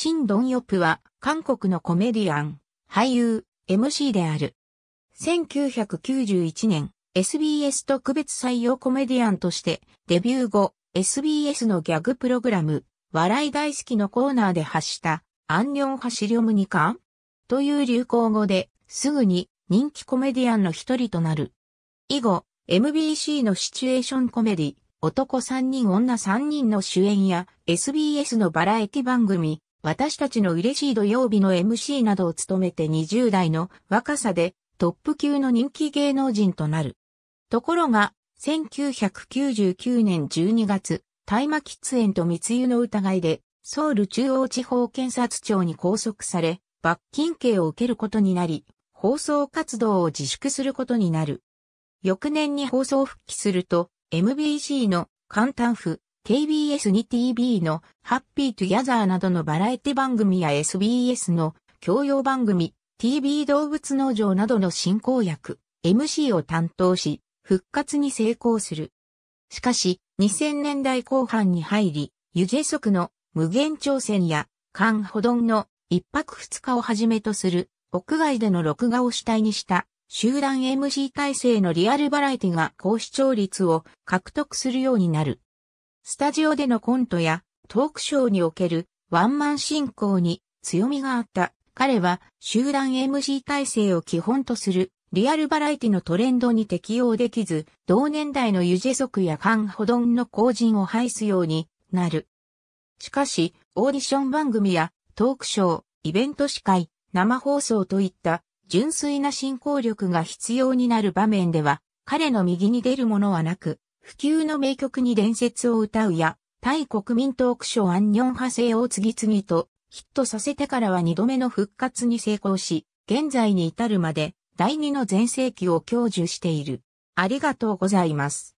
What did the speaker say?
シン・ドンヨプは、韓国のコメディアン、俳優、MC である。1991年、SBS 特別採用コメディアンとして、デビュー後、SBS のギャグプログラム、笑い大好きのコーナーで発した、アンニョンハシリョムニカンという流行語で、すぐに人気コメディアンの一人となる。以後、MBC のシチュエーションコメディ、男三人女三人の主演や SBS のバラエティ番組、私たちの嬉しい土曜日の MC などを務めて20代の若さでトップ級の人気芸能人となる。ところが、1999年12月、大麻喫煙と密輸の疑いで、ソウル中央地方検察庁に拘束され、罰金刑を受けることになり、放送活動を自粛することになる。翌年に放送復帰すると、MBC の簡単譜、KBS2TV のハッピートゥギャザーなどのバラエティ番組や SBS の教養番組、TV 動物農場などの進行役、MC を担当し、復活に成功する。しかし、2000年代後半に入り、ユジェソクの無限挑戦や、カンホドンの一泊二日をはじめとする、屋外での録画を主体にした集団 MC 体制のリアルバラエティが高視聴率を獲得するようになる。スタジオでのコントやトークショーにおけるワンマン進行に強みがあった。彼は集団 MC 体制を基本とするリアルバラエティのトレンドに適応できず、同年代のユジェソクやカンホドンの後陣を排すようになる。しかし、オーディション番組やトークショー、イベント司会、生放送といった純粋な進行力が必要になる場面では、彼の右に出るものはなく、普及の名曲に伝説を歌うや、対国民トークショーアンニョン派生を次々とヒットさせてからは2度目の復活に成功し、現在に至るまで第2の全盛期を享受している。ありがとうございます。